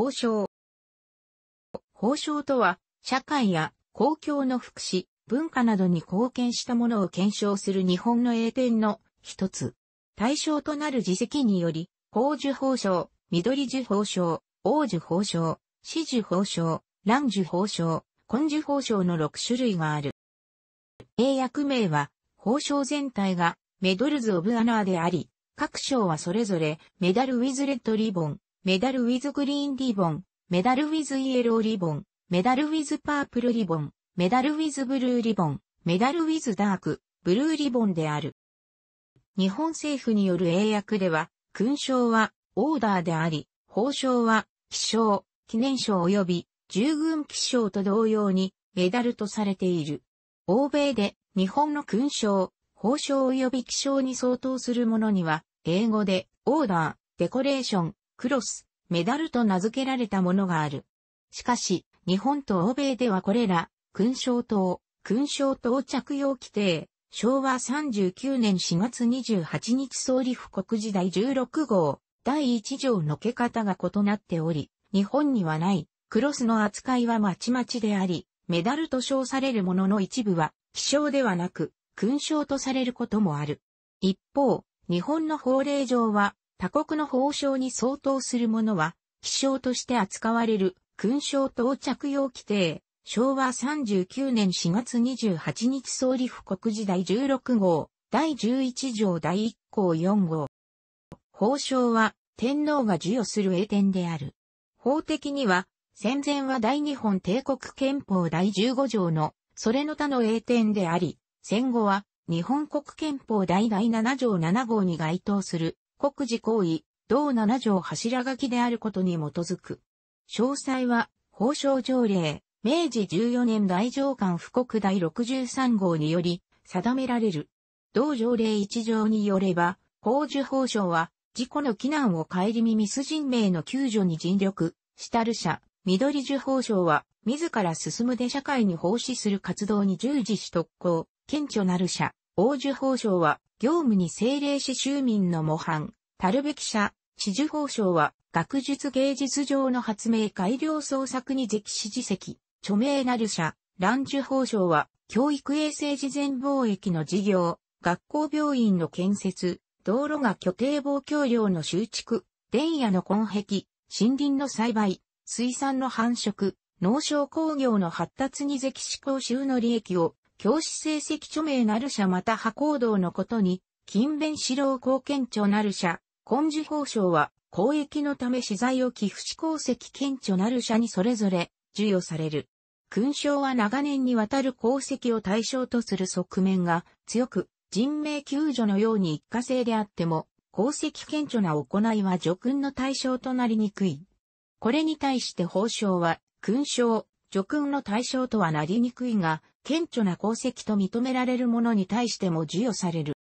法相。法相とは、社会や公共の福祉、文化などに貢献したものを検証する日本の英典の一つ。対象となる自責により、宝珠法相、緑樹法相、王樹法相、紫珠法相、蘭珠法相、根樹法相の6種類がある。英訳名は、法相全体がメドルズ・オブ・アナーであり、各章はそれぞれメダル・ウィズ・レッド・リボン、メダルウィズグリーンリボン、メダルウィズイエローリボン、メダルウィズパープルリボン、メダルウィズブルーリボン、メダルウィズダーク、ブルーリボンである。日本政府による英訳では、勲章はオーダーであり、褒章は記章、記念章及び従軍記章と同様にメダルとされている。欧米で日本の勲章、褒章及び記章に相当するものには、英語でオーダー、デコレーション、クロス、メダルと名付けられたものがある。しかし、日本と欧米ではこれら、勲章等、勲章等着用規定、昭和39年4月28日総理府国時代16号、第1条の受け方が異なっており、日本にはない、クロスの扱いはまちまちであり、メダルと称されるものの一部は、希少ではなく、勲章とされることもある。一方、日本の法令上は、他国の法章に相当するものは、気象として扱われる勲章到着用規定、昭和39年4月28日総理府国時第16号、第11条第1項4号。法章は天皇が授与する英典である。法的には、戦前は大日本帝国憲法第15条の、それの他の英典であり、戦後は日本国憲法第第7条7号に該当する国事行為、同7条柱書きであることに基づく。詳細は、法省条例、明治14年大上官布告第63号により、定められる。同条例1条によれば、法受法省は、事故の避難を顧みミス人命の救助に尽力、したる者、緑受法省は、自ら進むで社会に奉仕する活動に従事し特攻、顕著なる者、王受法省は、業務に政令市州民の模範、たるべき者、知事法省は、学術芸術上の発明改良創作に是史自責。著名なる者、乱受法省は、教育衛生事前貿易の事業、学校病院の建設、道路が拠定。防橋梁の修築、電野の根壁、森林の栽培、水産の繁殖、農商工業の発達に是史公衆の利益を、教師成績著名なる者または、行動のことに、勤勉指導貢献庁なる者、根治法省は、公益のため資材を寄付し功績顕著なる者にそれぞれ授与される。勲章は長年にわたる功績を対象とする側面が強く、人命救助のように一過性であっても、功績顕著な行いは助勲の対象となりにくい。これに対して法省は、勲章、助勲の対象とはなりにくいが、顕著な功績と認められるものに対しても授与される。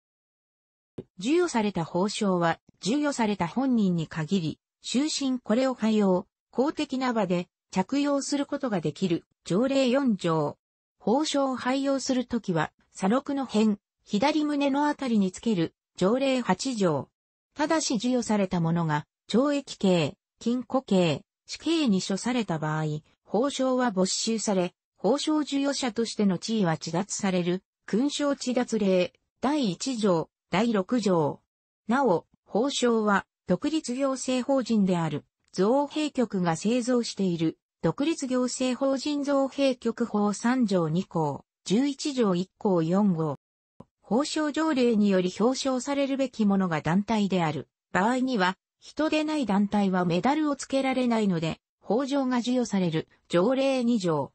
授与された報奨は、授与された本人に限り、終身これを変用、公的な場で着用することができる条例4条。報奨を廃用するときは、左録の辺、左胸のあたりにつける条例8条。ただし授与されたものが、懲役刑、禁錮刑、死刑に処された場合、報奨は没収され、報奨授与者としての地位は地脱される、勲章地脱令、第1条、第6条。なお、法省は、独立行政法人である、造幣局が製造している、独立行政法人造幣局法3条2項、11条1項4号。法省条例により表彰されるべきものが団体である。場合には、人でない団体はメダルをつけられないので、法上が授与される条例2条。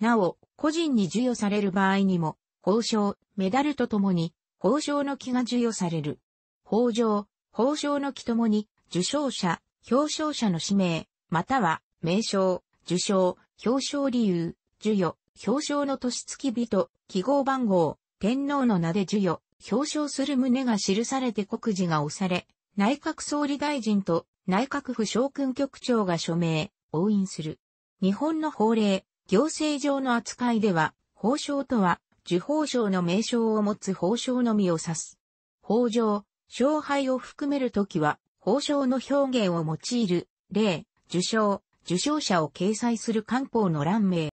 なお、個人に授与される場合にも、法省、メダルとともに、宝生の木が授与される。宝生、宝生の木ともに、受賞者、表彰者の氏名、または、名称、受賞、表彰理由、授与、表彰の年月日と、記号番号、天皇の名で授与、表彰する旨が記されて告示が押され、内閣総理大臣と内閣府将軍局長が署名、押印する。日本の法令、行政上の扱いでは、法章とは受報賞の名称を持つ報賞のみを指す。法上、勝敗を含めるときは、報賞の表現を用いる、例、受賞、受賞者を掲載する官報の欄名。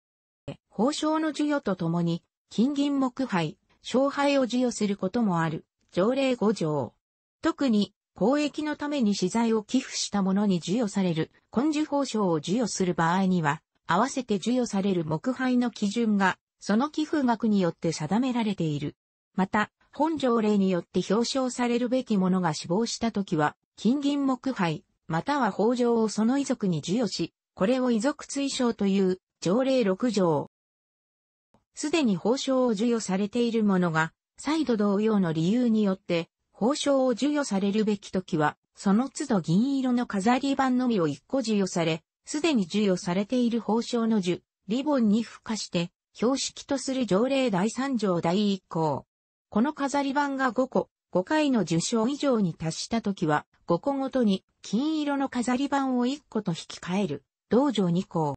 報賞の授与とともに、金銀木杯、勝敗を授与することもある、条例5条。特に、公益のために資材を寄付した者に授与される、根受報賞を授与する場合には、合わせて授与される木杯の基準がその寄付額によって定められている。また、本条例によって表彰されるべき者が死亡した時は、金銀木灰、または法上をその遺族に授与し、これを遺族追奨という条例6条。すでに報奨を授与されている者が、再度同様の理由によって、報奨を授与されるべき時は、その都度銀色の飾り板のみを1個授与され、すでに授与されている報奨の受、リボンに付加して、標識とする条例第3条第1項。この飾り版が5個、5回の受賞以上に達した時は、5個ごとに金色の飾り版を1個と引き換える、道場2項。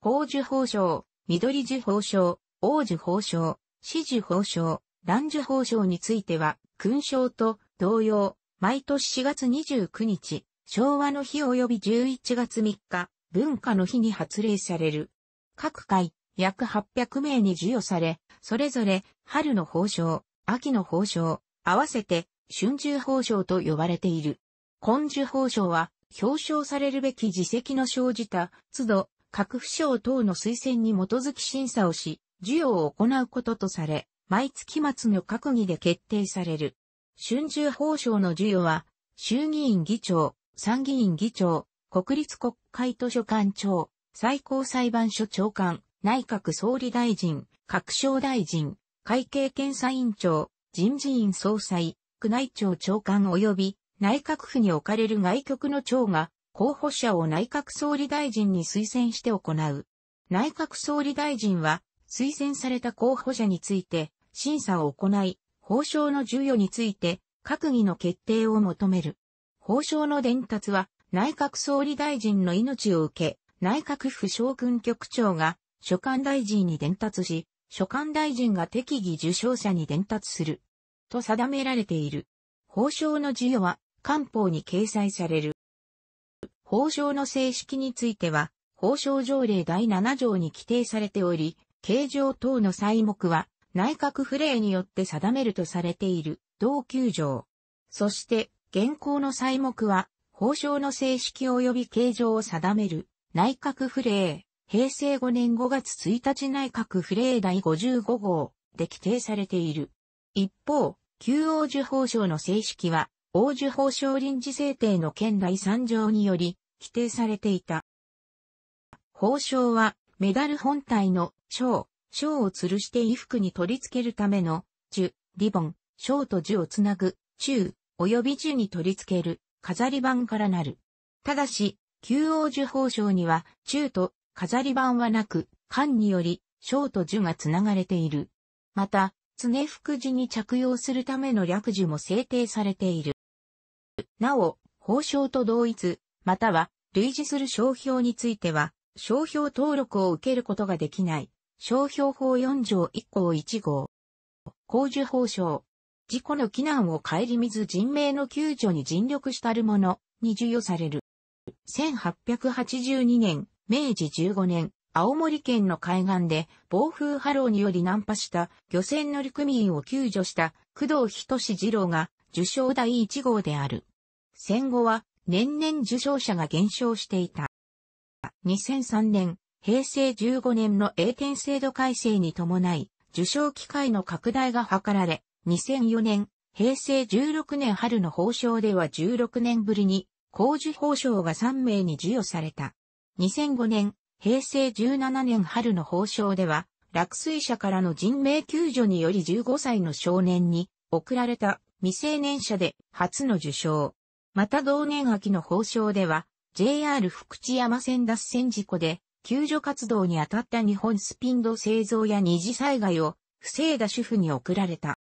宝珠宝章、緑樹宝章、王樹宝章、紫樹宝章、蘭樹宝章については、勲章と同様、毎年4月29日、昭和の日及び11月3日、文化の日に発令される。各回、約800名に授与され、それぞれ春の宝章、秋の宝章、合わせて春秋宝章と呼ばれている。根樹宝章は表彰されるべき自責の生じた、都度、各府省等の推薦に基づき審査をし、授与を行うこととされ、毎月末の閣議で決定される。春秋法章の授与は、衆議院議長、参議院議長、国立国会図書館長、最高裁判所長官、内閣総理大臣、各省大臣、会計検査委員長、人事院総裁、区内庁長官及び内閣府に置かれる外局の長が候補者を内閣総理大臣に推薦して行う。内閣総理大臣は推薦された候補者について審査を行い、報奨の授与について閣議の決定を求める。報奨の伝達は内閣総理大臣の命を受け、内閣府将軍局長が所管大臣に伝達し、所管大臣が適宜受賞者に伝達する。と定められている。法章の授与は、官報に掲載される。法章の正式については、法奨条例第7条に規定されており、形状等の細目は、内閣府令によって定めるとされている、同級条。そして、現行の細目は、法章の正式及び形状を定める、内閣府令。平成5年5月1日内閣府令第55号で規定されている。一方、旧王樹法省の正式は、王樹法省臨時制定の県第3条により、規定されていた。法省は、メダル本体の章、章を吊るして衣服に取り付けるための、樹、リボン、章と樹をつなぐ、中、及び樹に取り付ける、飾り板からなる。ただし、旧王樹法省には、中と飾り板はなく、缶により、章と樹が繋がれている。また、常福寺に着用するための略樹も制定されている。なお、法章と同一、または類似する商標については、商標登録を受けることができない、商標法4条1項1号。公樹法章。事故の避難を顧みず人命の救助に尽力したる者に授与される。1882年、明治15年、青森県の海岸で暴風波浪により難破した漁船乗組員を救助した工藤仁二郎が受賞第1号である。戦後は年々受賞者が減少していた。2003年、平成15年の栄転制度改正に伴い、受賞機会の拡大が図られ、2004年、平成16年春の報奨では16年ぶりに、工事報奨が3名に授与された。2005年、平成17年春の法相では、落水者からの人命救助により15歳の少年に贈られた未成年者で初の受賞。また同年秋の法相では、JR 福知山線脱線事故で救助活動に当たった日本スピンド製造や二次災害を防いだ主婦に贈られた。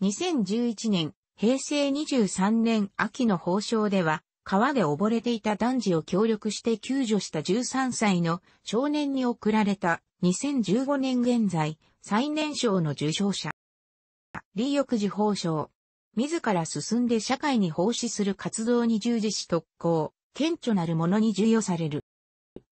2011年、平成23年秋の法相では、川で溺れていた男児を協力して救助した13歳の少年に贈られた2015年現在最年少の受賞者。李翼寺法相。自ら進んで社会に奉仕する活動に従事し特攻、顕著なるものに授与される。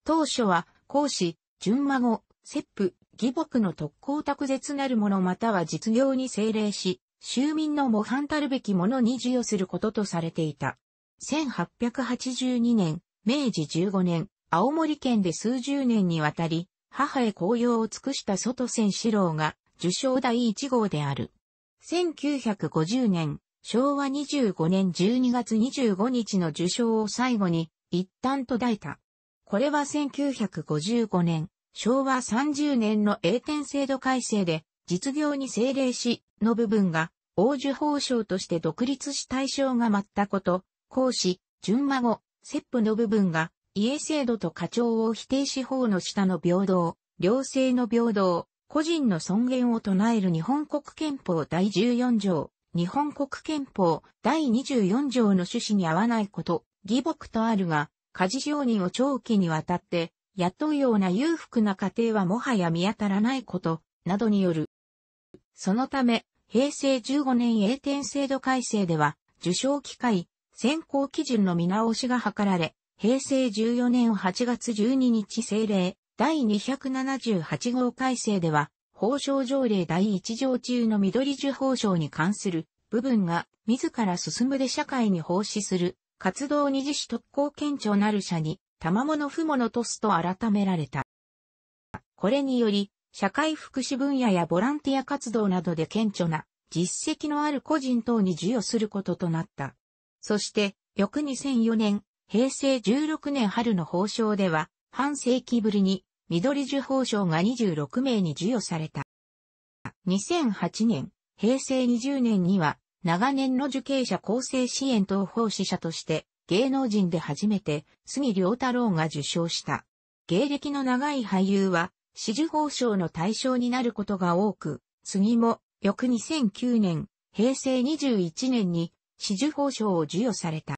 当初は、講師、純孫、切符、義母の特攻卓絶なるものまたは実業に精霊し、州民の模範たるべきものに授与することとされていた。1882年、明治15年、青森県で数十年にわたり、母へ紅葉を尽くした外千四郎が、受賞第1号である。1950年、昭和25年12月25日の受賞を最後に、一旦途絶えた。これは1955年、昭和30年の栄転制度改正で、実業に政令し、の部分が、王受法賞として独立し対象が待ったこと、孔子、純孫、セップの部分が、家制度と課長を否定し法の下の平等、両性の平等、個人の尊厳を唱える日本国憲法第14条、日本国憲法第24条の趣旨に合わないこと、義母とあるが、家事上人を長期にわたって、雇うような裕福な家庭はもはや見当たらないこと、などによる。そのため、平成15年栄転制度改正では、受賞機会、選考基準の見直しが図られ、平成14年8月12日政令第278号改正では、法省条例第1条中の緑樹法省に関する部分が自ら進むで社会に奉仕する活動に自主特攻県庁なる社に賜物不物とすと改められた。これにより、社会福祉分野やボランティア活動などで顕著な実績のある個人等に授与することとなった。そして、翌2004年、平成16年春の法賞では、半世紀ぶりに、緑樹法賞が26名に授与された。2008年、平成20年には、長年の受刑者厚生支援等奉仕者として、芸能人で初めて、杉良太郎が受賞した。芸歴の長い俳優は、支持褒章の対象になることが多く、杉も、翌2009年、平成21年に、紫綬褒章を授与された。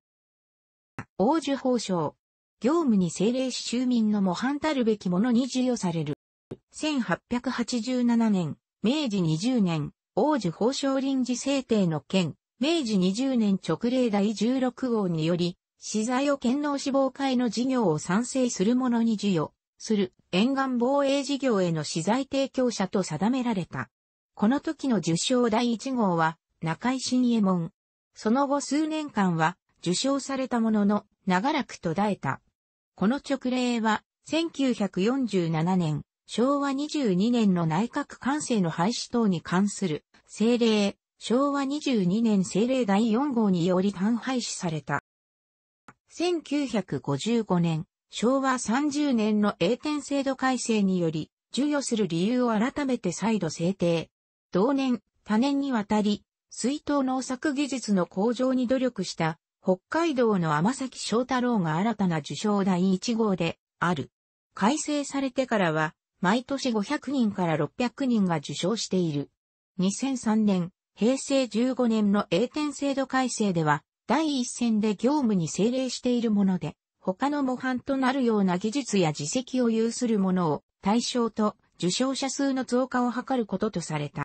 王綬褒章。業務に政令市州民の模範たるべきものに授与される。1887年、明治20年、王綬褒章臨時制定の件、明治20年直令第16号により、資材を県能志望会の事業を賛成する者に授与する沿岸防衛事業への資材提供者と定められた。この時の受賞第1号は中井新右衛門、その後数年間は受賞されたものの長らく途絶えた。この直令は1947年、昭和22年の内閣官制の廃止等に関する政令、昭和22年政令第4号により単廃止された。1955年、昭和30年の栄転制度改正により、授与する理由を改めて再度制定。同年、多年にわたり、水筒農作技術の向上に努力した北海道の天崎翔太郎が新たな受賞第1号である。改正されてからは毎年500人から600人が受賞している。2003年、平成15年の栄転制度改正では第一線で業務に精励しているもので、他の模範となるような技術や実績を有するものを対象と受賞者数の増加を図ることとされた。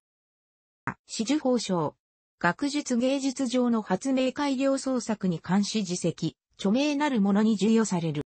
紫綬法章、学術芸術上の発明改良創作に関し自責、著名なるものに授与される。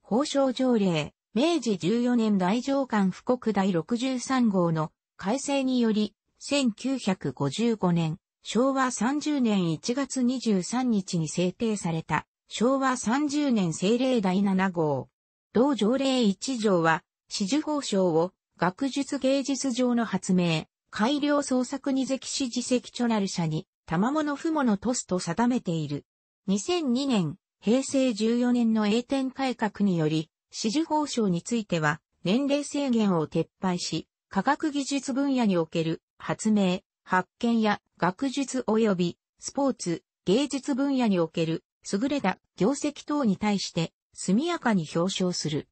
法省条例、明治14年大上官布告第63号の改正により、1955年、昭和30年1月23日に制定された、昭和30年政令第7号。同条例1条は、紫綬法省を学術芸術上の発明、改良創作に関し自責著なる社に、賜物不物トスと定めている。2002年、平成14年の栄転改革により、紫綬報奨については、年齢制限を撤廃し、科学技術分野における発明、発見や学術及びスポーツ、芸術分野における優れた業績等に対して速やかに表彰する。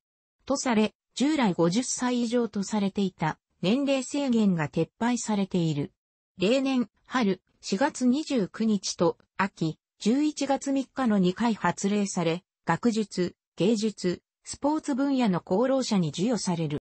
とされ、従来50歳以上とされていた年齢制限が撤廃されている。例年、春4月29日と秋11月3日の2回発令され、学術、芸術、スポーツ分野の功労者に授与される。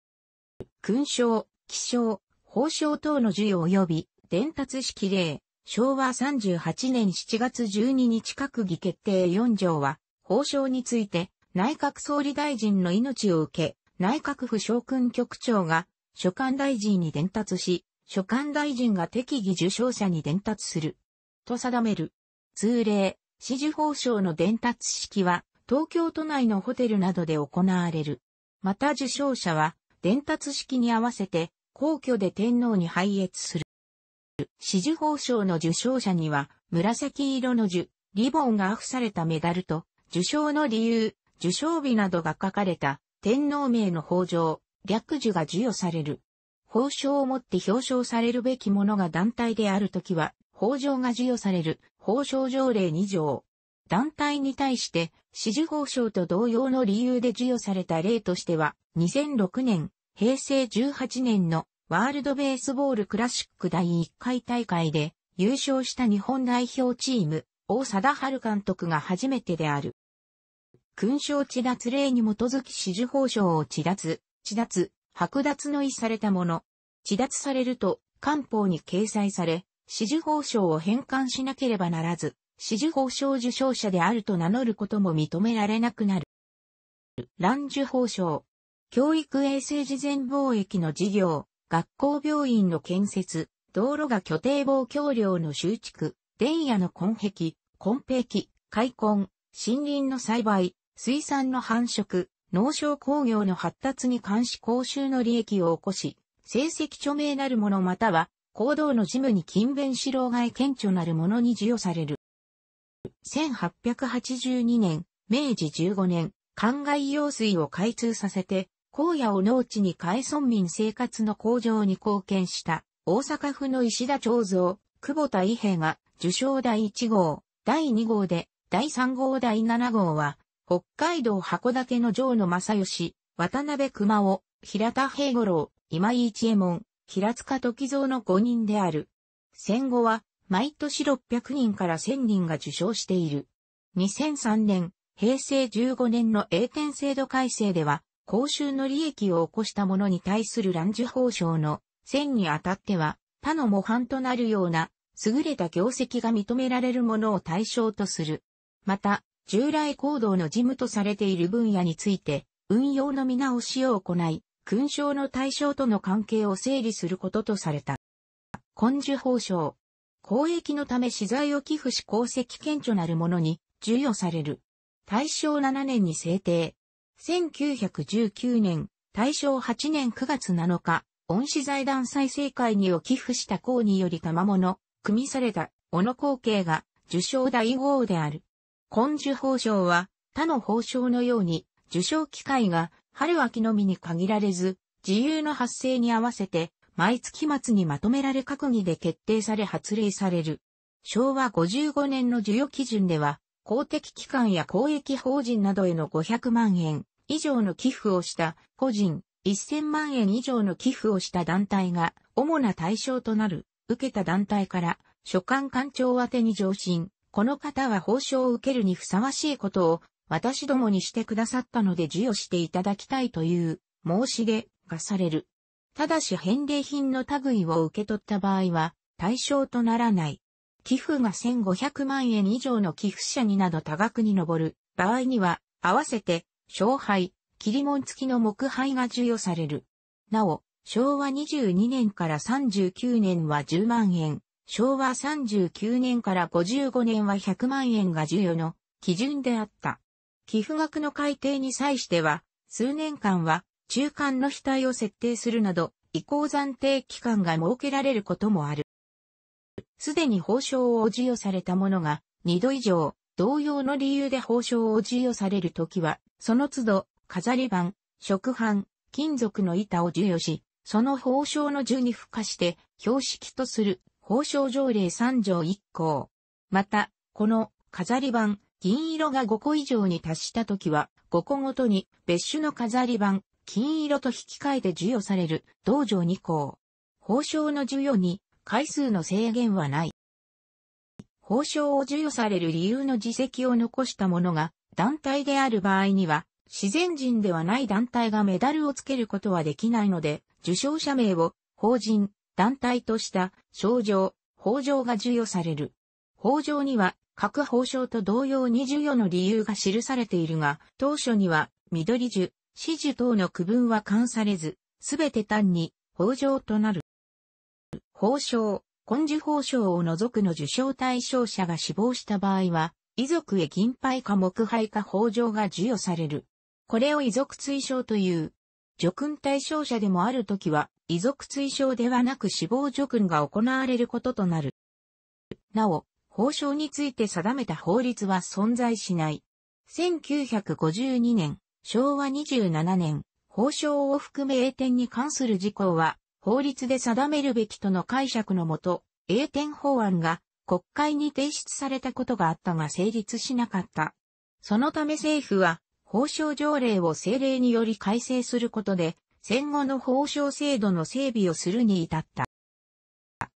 勲章、記章、報章等の授与及び伝達式例、昭和38年7月12日閣議決定4条は、報章について内閣総理大臣の命を受け、内閣府将軍局長が所管大臣に伝達し、所管大臣が適宜受賞者に伝達する。と定める。通例、支持報奨の伝達式は、東京都内のホテルなどで行われる。また受賞者は、伝達式に合わせて、皇居で天皇に拝謁する。支持報奨の受賞者には、紫色の樹、リボンが付されたメダルと、受賞の理由、受賞日などが書かれた、天皇名の法上、略樹が授与される。報奨をもって表彰されるべきものが団体であるときは、報状が授与される、報奨条例2条。団体に対して、支持報奨と同様の理由で授与された例としては、2006年、平成18年のワールドベースボールクラシック第1回大会で優勝した日本代表チーム、大貞治監督が初めてである。勲章地脱令に基づき支持報奨を地脱、地脱、剥奪の意されたもの。地脱されると、官報に掲載され、支持褒章を返還しなければならず、支持褒章受賞者であると名乗ることも認められなくなる。蘭受法章。教育衛生事前貿易の事業、学校病院の建設、道路が拠定防橋梁の修築、電野の根壁、根壁、開墾、森林の栽培、水産の繁殖、農商工業の発達に監視講習の利益を起こし、成績著名なる者または、行動の事務に勤勉し老害顕著なる者に授与される。1882年、明治15年、灌漑用水を開通させて、荒野を農地に変え村民生活の向上に貢献した、大阪府の石田長蔵、久保田伊兵衛が、受賞第1号、第2号で、第3号第7号は、北海道函館の城野正義、渡辺熊尾、平田平五郎、今井一右衛門、平塚時蔵の5人である。戦後は、毎年600人から1000人が受賞している。2003年、平成15年の栄典制度改正では、公衆の利益を起こした者に対する乱受報奨の1000にあたっては、他の模範となるような、優れた業績が認められるものを対象とする。また、従来行動の事務とされている分野について、運用の見直しを行い、勲章の対象との関係を整理することとされた。根樹法章。公益のため資材を寄付し功績顕著なる者に授与される。大正7年に制定。1919年、大正8年9月7日、恩師財団再生会にを寄付した功により賜物、組みされた、小野光景が受賞第号である。根樹法章は他の法章のように受賞機会が春秋のみに限られず、自由の発生に合わせて毎月末にまとめられ閣議で決定され発令される。昭和55年の授与基準では、公的機関や公益法人などへの500万円以上の寄付をした個人、1000万円以上の寄付をした団体が主な対象となる、受けた団体から、所管官庁宛に上申、この方は報奨を受けるにふさわしいことを私どもにしてくださったので授与していただきたいという申し出がされる。ただし返礼品の類を受け取った場合は対象とならない。寄付が1500万円以上の寄付者になど多額に上る場合には合わせて勝敗、切り門付きの木灰が授与される。なお、昭和22年から39年は10万円、昭和39年から55年は100万円が授与の基準であった。寄付額の改定に際しては、数年間は中間の額を設定するなど、移行暫定期間が設けられることもある。すでに報奨を授与された者が、2度以上、同様の理由で報奨を授与されるときは、その都度、飾り板、食板、金属の板を授与し、その報奨の順に付加して、標識とする法省条例3条1項。また、この飾り版、銀色が5個以上に達した時は、5個ごとに別種の飾り版、金色と引き換えて授与される、道場2項。報奨の授与に、回数の制限はない。報奨を授与される理由の自責を残した者が、団体である場合には、自然人ではない団体がメダルをつけることはできないので、受賞者名を、法人、団体とした賞状、法状が授与される。法状には各法章と同様に授与の理由が記されているが、当初には緑樹、紫樹等の区分は関されず、すべて単に法状となる。法章、根治法章を除くの受賞対象者が死亡した場合は、遺族へ金牌か木牌か法状が授与される。これを遺族追奨という。叙勲対象者でもあるときは、遺族追奨ではなく死亡除訓が行われることとなる。なお、法奨について定めた法律は存在しない。1952年、昭和27年、法奨を含め栄典に関する事項は、法律で定めるべきとの解釈のもと、栄典法案が国会に提出されたことがあったが成立しなかった。そのため政府は、法省条例を政令により改正することで、戦後の法省制度の整備をするに至った。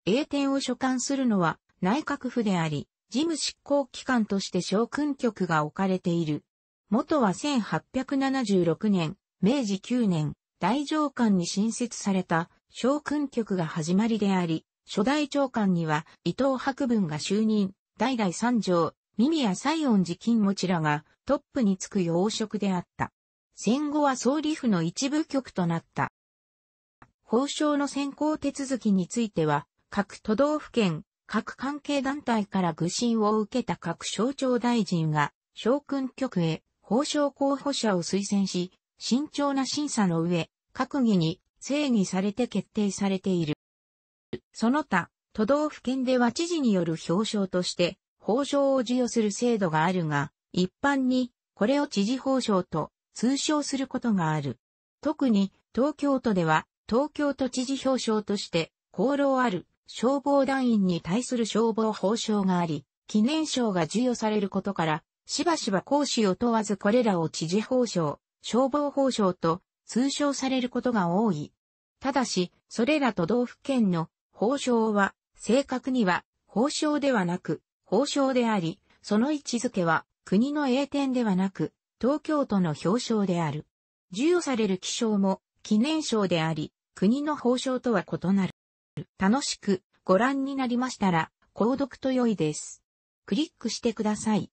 英典を所管するのは内閣府であり、事務執行機関として将軍局が置かれている。元は1876年、明治9年、大上官に新設された将軍局が始まりであり、初代長官には伊藤博文が就任、代々三条、耳や西恩寺金持ちらがトップにつく要職であった。戦後は総理府の一部局となった。法省の選考手続きについては、各都道府県、各関係団体から愚信を受けた各省庁大臣が、将軍局へ、法省候補者を推薦し、慎重な審査の上、閣議に正義されて決定されている。その他、都道府県では知事による表彰として、報奨を授与する制度があるが、一般に、これを知事報奨と通称することがある。特に東京都では東京都知事表彰として功労ある消防団員に対する消防報奨があり、記念賞が授与されることから、しばしば講師を問わずこれらを知事報奨、消防法奨と通称されることが多い。ただし、それら都道府県の報奨は、正確には褒章ではなく、褒章であり、その位置づけは国の栄典ではなく、東京都の表彰である。授与される記章も記念賞であり、国の褒章とは異なる。楽しくご覧になりましたら、購読と良いです。クリックしてください。